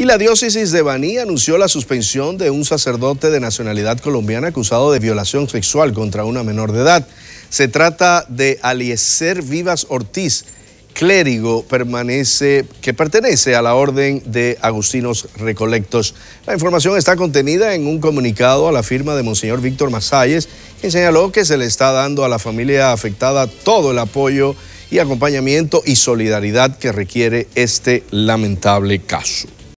Y la diócesis de Baní anunció la suspensión de un sacerdote de nacionalidad colombiana acusado de violación sexual contra una menor de edad. Se trata de Aliezer Vivas Ortiz, clérigo que pertenece a la Orden de Agustinos Recolectos. La información está contenida en un comunicado a la firma de Monseñor Víctor Masalles, quien señaló que se le está dando a la familia afectada todo el apoyo y acompañamiento y solidaridad que requiere este lamentable caso.